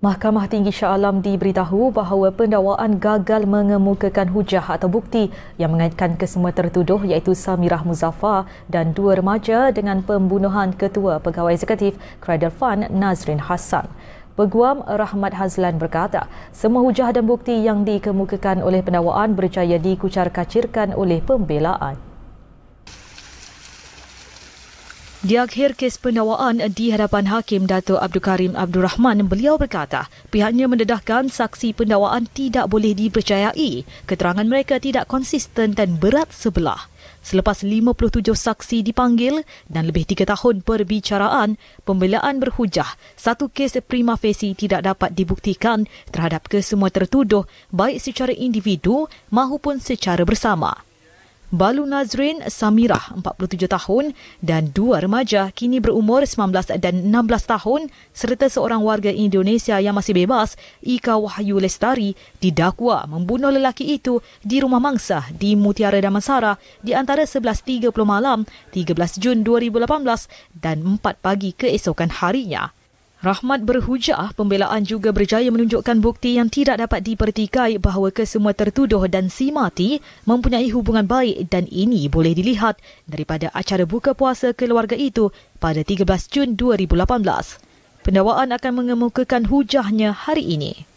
Mahkamah Tinggi Shah Alam diberitahu bahawa pendakwaan gagal mengemukakan hujah atau bukti yang mengaitkan kesemua tertuduh iaitu Samirah Muzaffar dan dua remaja dengan pembunuhan ketua pegawai eksekutif Cradle Fund Nazrin Hassan. Peguam Rahmat Hazlan berkata, semua hujah dan bukti yang dikemukakan oleh pendakwaan berjaya dikucar-kacirkan oleh pembelaan. Di akhir kes pendawaan di hadapan Hakim Dato' Abdul Karim Abdul Rahman, beliau berkata pihaknya mendedahkan saksi pendawaan tidak boleh dipercayai. Keterangan mereka tidak konsisten dan berat sebelah. Selepas 57 saksi dipanggil dan lebih 3 tahun perbicaraan, pembelaan berhujah satu kes prima facie tidak dapat dibuktikan terhadap kesemua tertuduh baik secara individu maupun secara bersama. Balu Nazrin Samirah, 47 tahun dan dua remaja kini berumur 19 dan 16 tahun serta seorang warga Indonesia yang masih bebas, Ika Wahyu Lestari, didakwa membunuh lelaki itu di rumah mangsa di Mutiara Damansara di antara 11.30 malam 13 Jun 2018 dan 4 pagi keesokan harinya. Rahmat berhujah pembelaan juga berjaya menunjukkan bukti yang tidak dapat dipertikai bahawa kesemua tertuduh dan si mati mempunyai hubungan baik dan ini boleh dilihat daripada acara buka puasa keluarga itu pada 13 Jun 2018. Pendawaan akan mengemukakan hujahnya hari ini.